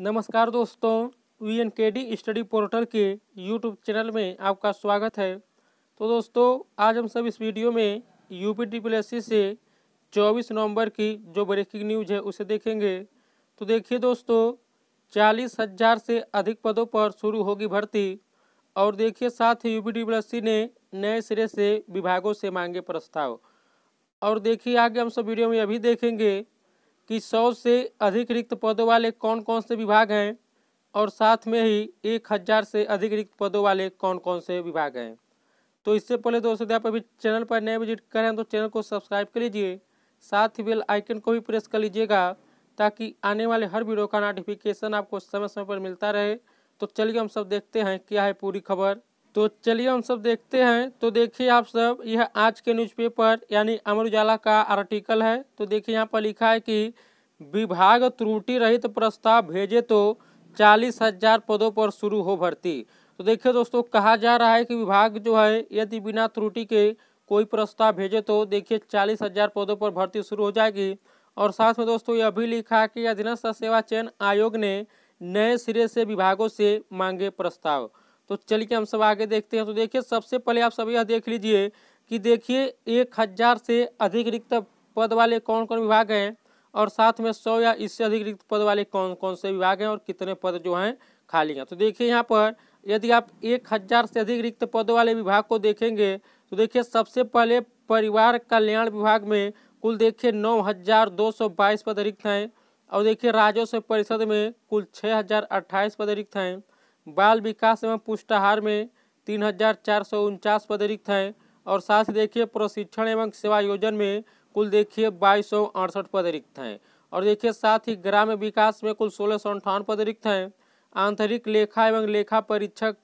नमस्कार दोस्तों V N K D study portal के यूट्यूब चैनल में आपका स्वागत है तो दोस्तों आज हम सब इस वीडियो में यूपी सी से 24 नवंबर की जो ब्रेकिंग न्यूज है उसे देखेंगे तो देखिए दोस्तों चालीस हजार से अधिक पदों पर शुरू होगी भर्ती और देखिए साथ ही यूपी सी ने नए सिरे से विभागों से मांगे प्रस्ताव और देखिए आगे हम सब वीडियो में अभी देखेंगे कि सौ से अधिक रिक्त पदों वाले कौन कौन से विभाग हैं और साथ में ही एक हज़ार से अधिक रिक्त पदों वाले कौन कौन से विभाग हैं तो इससे पहले दोस्तों यदि आप अभी चैनल पर नए विजिट करें तो चैनल को सब्सक्राइब कर लीजिए साथ ही बेल आइकन को भी प्रेस कर लीजिएगा ताकि आने वाले हर वीडियो का नोटिफिकेशन आपको समय समय पर मिलता रहे तो चलिए हम सब देखते हैं क्या है पूरी खबर तो चलिए हम सब देखते हैं तो देखिए आप सब यह आज के न्यूज़पेपर यानी अमर उजाला का आर्टिकल है तो देखिए यहाँ पर लिखा है कि विभाग त्रुटि रहित तो प्रस्ताव भेजे तो चालीस हजार पदों पर शुरू हो भर्ती तो देखिए दोस्तों कहा जा रहा है कि विभाग जो है यदि बिना त्रुटि के कोई प्रस्ताव भेजे तो देखिए चालीस हजार पदों पर भर्ती शुरू हो जाएगी और साथ में दोस्तों यह भी लिखा कि अधीनस्थ सेवा चयन आयोग ने नए सिरे से विभागों से मांगे प्रस्ताव तो चलिए हम सब आगे देखते हैं तो देखिए सबसे पहले आप सब यह देख लीजिए कि देखिए एक हज़ार से अधिक रिक्त पद वाले कौन कौन विभाग हैं और साथ में सौ या इससे अधिक रिक्त पद वाले कौन कौन से विभाग हैं और कितने पद जो हैं खाली हैं तो देखिए यहाँ पर यदि आप एक हज़ार से अधिक रिक्त पद वाले विभाग को देखेंगे तो देखिए सबसे पहले परिवार कल्याण विभाग में कुल देखिए नौ हज़ार दो सौ बाईस पद रिक्त हैं और देखिए राजस्व परिषद में कुल छः हज़ार अट्ठाईस पद रिक्त हैं बाल विकास एवं पुष्टाहार में तीन हजार चार सौ उनचास पद रिक्त हैं और साथ ही देखिए प्रशिक्षण एवं सेवा योजन में कुल देखिए बाईस सौ अड़सठ पद रिक्त हैं और देखिए साथ ही ग्राम्य विकास में कुल सोलह सौ अंठावन पद रिक्त हैं आंतरिक लेखा एवं लेखा परीक्षक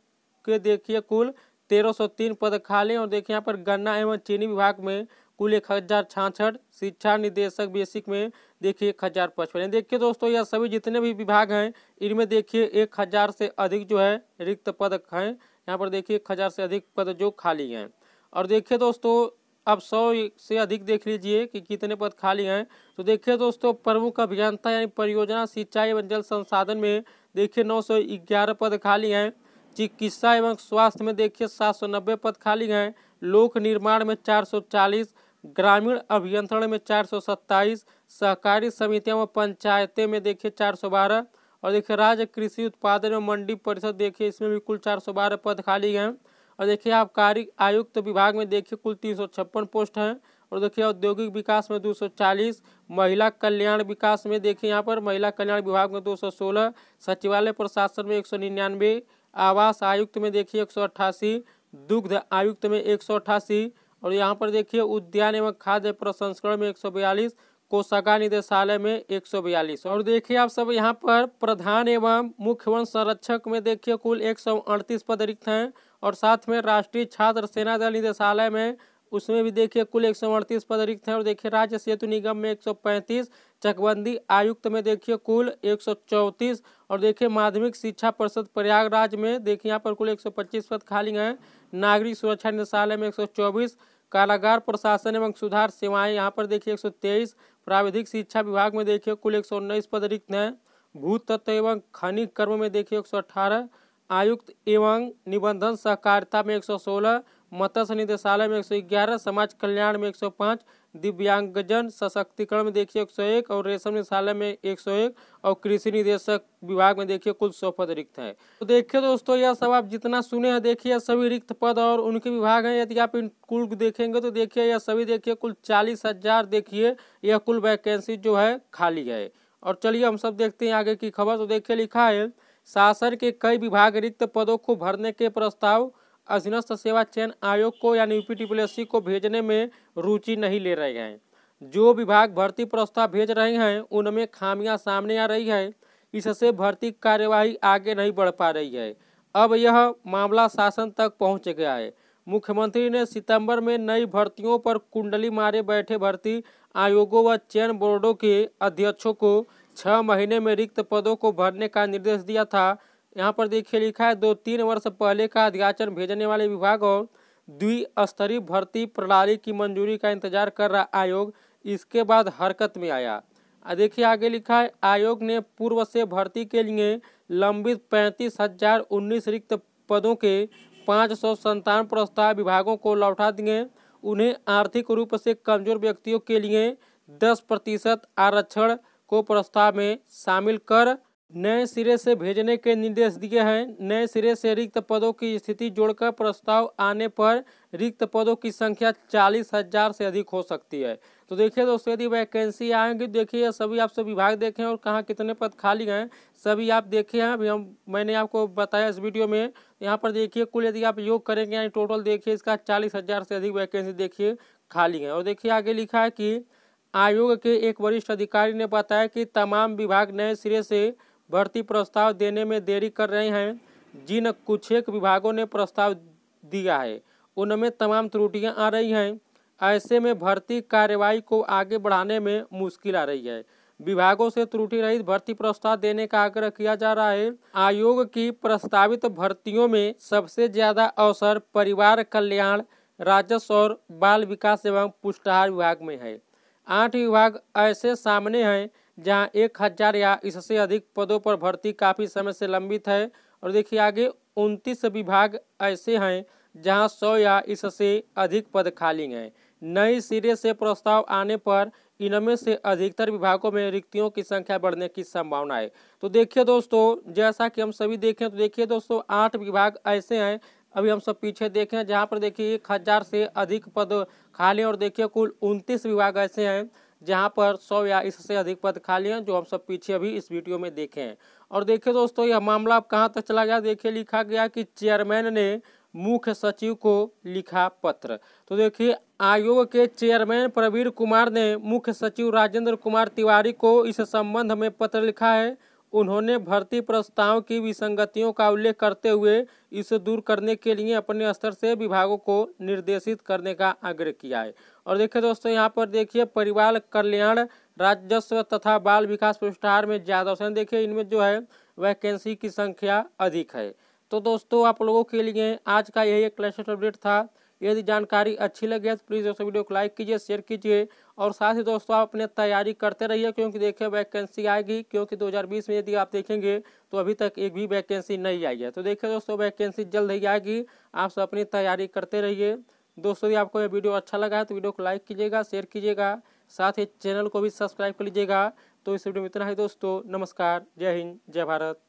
के देखिए कुल तेरह सौ तीन पद खाली और देखिए यहाँ पर गन्ना एवं चीनी विभाग में कुल एक हज़ार छाछठ शिक्षा निदेशक बेसिक में देखिए एक हज़ार पचपन देखिए दोस्तों यह सभी जितने भी विभाग हैं इनमें देखिए एक हज़ार से अधिक जो है रिक्त पद हैं यहाँ पर देखिए एक हज़ार से अधिक पद जो खाली हैं और देखिए दोस्तों अब सौ से अधिक देख लीजिए कि कितने पद खाली हैं तो देखिए दोस्तों प्रमुख अभियंता यानी परियोजना सिंचाई एवं जल संसाधन में देखिए नौ सौ ग्यारह पद खाली हैं चिकित्सा एवं स्वास्थ्य में देखिए सात सौ नब्बे पद खाली हैं लोक निर्माण में चार सौ चालीस ग्रामीण अभियंत्रण में 427 सहकारी समितियों व पंचायतें में देखिए 412 और देखिए राज्य कृषि उत्पादन एवं मंडी परिषद देखिए इसमें भी कुल 412 पद खाली हैं और देखिए आबकारी आयुक्त विभाग में देखिए कुल तीन पोस्ट हैं और देखिए औद्योगिक विकास में 240 महिला कल्याण विकास में देखिए यहाँ पर महिला कल्याण विभाग में 216 सचिवालय प्रशासन में एक आवास आयुक्त में देखिए एक दुग्ध आयुक्त में एक और यहाँ पर देखिए उद्यान एवं खाद्य प्रसंस्करण में एक सौ बयालीस कोशागा निदेशालय में एक सौ बयालीस और देखिए आप सब यहाँ पर प्रधान एवं मुख्य वन संरक्षक में देखिए कुल एक सौ अड़तीस पद रिक्त हैं और साथ में राष्ट्रीय छात्र सेना दल निदेशालय में उसमें भी देखिए कुल एक सौ अड़तीस पद रिक्त हैं और देखिए राज्य सेतु निगम में एक सौ पैंतीस चकबंदी आयुक्त में देखिए कुल एक सौ चौंतीस और देखिए माध्यमिक शिक्षा परिषद प्रयागराज में देखिए यहाँ पर कुल एक सौ पच्चीस पद खाली हैं नागरिक सुरक्षा निदेशालय में एक सौ चौबीस कारागार प्रशासन एवं सुधार सेवाएं यहाँ पर देखिए 123 प्राविधिक शिक्षा विभाग में देखिए कुल 119 पद रिक्त हैं भू तत्व एवं खनिज कर्म में देखिए 118 आयुक्त एवं निबंधन सहकारिता में 116 मत्स्य निदेशालय में ग्यारह समाज कल्याण में पाँच दिव्यांगजन सशक्तिकरण में देखिए एक सौ एक और रेशम निदेशालय में एक सौ एक और कृषि निदेशक विभाग में देखिए कुल सौ पद रिक्त है तो देखिए दोस्तों यह सब आप जितना सुने हैं देखिए सभी रिक्त पद और उनके विभाग हैं यदि आप इन कुल देखेंगे तो देखिए यह सभी देखिए कुल चालीस हजार देखिए यह कुल वैकेंसी जो है खाली है और चलिए हम सब देखते हैं आगे की खबर तो देखिए लिखा है शासन के कई विभाग रिक्त पदों को भरने के प्रस्ताव अधीनस्थ सेवा चयन आयोग को यानी यूपी को भेजने में रुचि नहीं ले रहे हैं जो विभाग भर्ती प्रस्ताव भेज रहे हैं उनमें खामियां सामने आ रही है इससे भर्ती कार्यवाही आगे नहीं बढ़ पा रही है अब यह मामला शासन तक पहुंच गया है मुख्यमंत्री ने सितंबर में नई भर्तियों पर कुंडली मारे बैठे भर्ती आयोगों व चयन बोर्डों के अध्यक्षों को छः महीने में रिक्त पदों को भरने का निर्देश दिया था यहाँ पर देखिए लिखा है दो तीन वर्ष पहले का अध्याचन भेजने वाले विभाग और द्विस्तरीय भर्ती प्रणाली की मंजूरी का इंतजार कर रहा आयोग इसके बाद हरकत में आया देखिए आगे लिखा है आयोग ने पूर्व से भर्ती के लिए लंबित पैंतीस हजार उन्नीस रिक्त पदों के पाँच सौ संतान प्रस्ताव विभागों को लौटा दिए उन्हें आर्थिक रूप से कमजोर व्यक्तियों के लिए दस प्रतिशत आरक्षण को प्रस्ताव में शामिल कर नए सिरे से भेजने के निर्देश दिए हैं नए सिरे से रिक्त पदों की स्थिति जोड़कर प्रस्ताव आने पर रिक्त पदों की संख्या चालीस हजार से अधिक हो सकती है तो देखिए दोस्तों यदि वैकेंसी आएंगी देखिए सभी आप सब विभाग देखें और कहाँ कितने पद खाली हैं सभी आप देखे हैं अभी हम मैंने आपको बताया इस वीडियो में यहाँ पर देखिए कुल यदि आप योग करेंगे यानी टोटल देखिए इसका चालीस हजार से अधिक वैकेंसी देखिए खाली है और देखिए आगे लिखा है कि आयोग के एक वरिष्ठ अधिकारी ने बताया कि तमाम विभाग नए सिरे से भर्ती प्रस्ताव देने में देरी कर रहे हैं जिन कुछ एक विभागों ने प्रस्ताव दिया है उनमें तमाम त्रुटियां आ रही हैं ऐसे में भर्ती कार्रवाई को आगे बढ़ाने में मुश्किल आ रही है विभागों से त्रुटि रहित भर्ती प्रस्ताव देने का आग्रह किया जा रहा है आयोग की प्रस्तावित भर्तियों में सबसे ज्यादा अवसर परिवार कल्याण राजस्व और बाल विकास एवं पुष्टाहार विभाग में है आठ विभाग ऐसे सामने हैं जहां एक हज़ार या इससे अधिक पदों पर भर्ती काफ़ी समय से लंबित है और देखिए आगे उनतीस विभाग ऐसे हैं जहां सौ या इससे अधिक पद खाली हैं नए सिरे से प्रस्ताव आने पर इनमें से अधिकतर विभागों में रिक्तियों की संख्या बढ़ने की संभावना है तो देखिए दोस्तों जैसा कि हम सभी देखें तो देखिए दोस्तों आठ विभाग ऐसे हैं अभी हम सब पीछे देखें जहां पर देखिए एक हज़ार से अधिक पद खाली और देखिए कुल उनतीस विभाग ऐसे हैं जहां पर सौ या इससे अधिक पद खाली हैं जो हम सब पीछे अभी इस वीडियो में देखे हैं और देखिए दोस्तों यह मामला अब कहाँ तक चला गया देखिए लिखा गया कि चेयरमैन ने मुख्य सचिव को लिखा पत्र तो देखिए आयोग के चेयरमैन प्रवीण कुमार ने मुख्य सचिव राजेंद्र कुमार तिवारी को इस संबंध में पत्र लिखा है उन्होंने भर्ती प्रस्ताव की विसंगतियों का उल्लेख करते हुए इसे दूर करने के लिए अपने स्तर से विभागों को निर्देशित करने का आग्रह किया है और देखिए दोस्तों यहाँ पर देखिए परिवार कल्याण राजस्व तथा बाल विकास पुरस्कार में ज़्यादा ऑप्शन देखिए इनमें जो है वैकेंसी की संख्या अधिक है तो दोस्तों आप लोगों के लिए आज का यही एक क्लस्टर अपडेट था यदि जानकारी अच्छी लगी है तो प्लीज़ दोस्तों वीडियो को लाइक कीजिए शेयर कीजिए और साथ ही दोस्तों आप अपने तैयारी करते रहिए क्योंकि देखिए वैकेंसी आएगी क्योंकि 2020 में यदि आप देखेंगे तो अभी तक एक भी वैकेंसी नहीं आई है तो देखिए दोस्तों वैकेंसी जल्द ही आएगी आप सब अपनी तैयारी करते रहिए दोस्तों यदि आपको यह वीडियो अच्छा लगा है तो वीडियो को लाइक कीजिएगा शेयर कीजिएगा साथ ही चैनल को भी सब्सक्राइब कर लीजिएगा तो इस वीडियो में इतना ही दोस्तों नमस्कार जय हिंद जय भारत